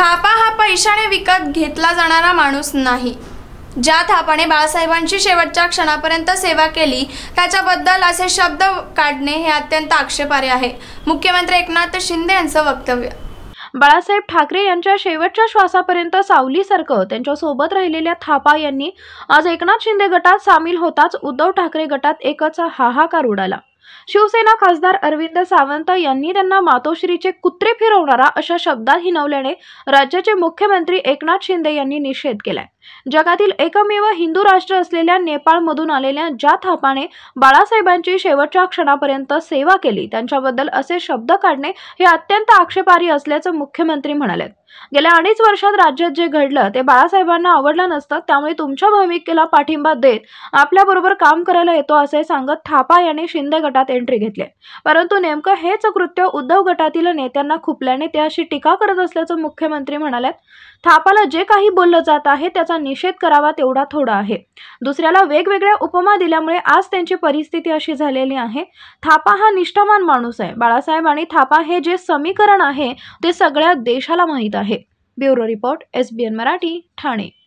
थापा हा पैशाने विकत घेतला जाणारा माणूस नाही ज्या थापाने बाळासाहेबांची शेवटच्या क्षणापर्यंत सेवा केली त्याच्याबद्दल असे शब्द काढणे हे अत्यंत आक्षेपार्ह आहे मुख्यमंत्री एकनाथ शिंदे यांचं वक्तव्य बाळासाहेब ठाकरे यांच्या शेवटच्या श्वासापर्यंत सावलीसारखं त्यांच्यासोबत राहिलेल्या थापा यांनी आज एकनाथ शिंदे गटात सामील होताच उद्धव ठाकरे गटात एकच हाहाकार उडाला शिवसेना खासदार अरविंद सावंत यांनी त्यांना मातोश्रीचे कुत्रे फिरवणारा अशा शब्दात हिनवल्याने राज्याचे मुख्यमंत्री एकनाथ शिंदे यांनी निषेध केलाय जगातील एकमेव हिंदू राष्ट्र असलेल्या नेपाळमधून आलेल्या ज्या थापाने बाळासाहेबांची शेवटच्या क्षणापर्यंत सेवा केली त्यांच्याबद्दल असे शब्द काढणे हे अत्यंत आक्षेपारी असल्याचं मुख्यमंत्री म्हणाले गेल्या अडीच वर्षात राज्यात जे घडलं ते बाळासाहेबांना आवडलं नसतं त्यामुळे तुमच्या भूमिकेला पाठिंबा देत आपल्याबरोबर काम करायला येतो असे सांगत थापा यांनी शिंदे गटात एंट्री घेतली परंतु नेमकं हेच कृत्य उद्धव गटातील नेत्यांना खुपल्याने ते अशी टीका करत असल्याचं मुख्यमंत्री म्हणाले थापाला जे काही बोललं जात आहे त्याचा त्याचा निषेध करावा तेवढा थोडा आहे दुसऱ्याला वेगवेगळ्या उपमा दिल्यामुळे आज त्यांची परिस्थिती अशी झालेली आहे थापा हा निष्ठावान माणूस आहे बाळासाहेब आणि थापा हे जे समीकरण आहे ते सगळ्या देशाला माहीत आहे bureau report S Marathi Thane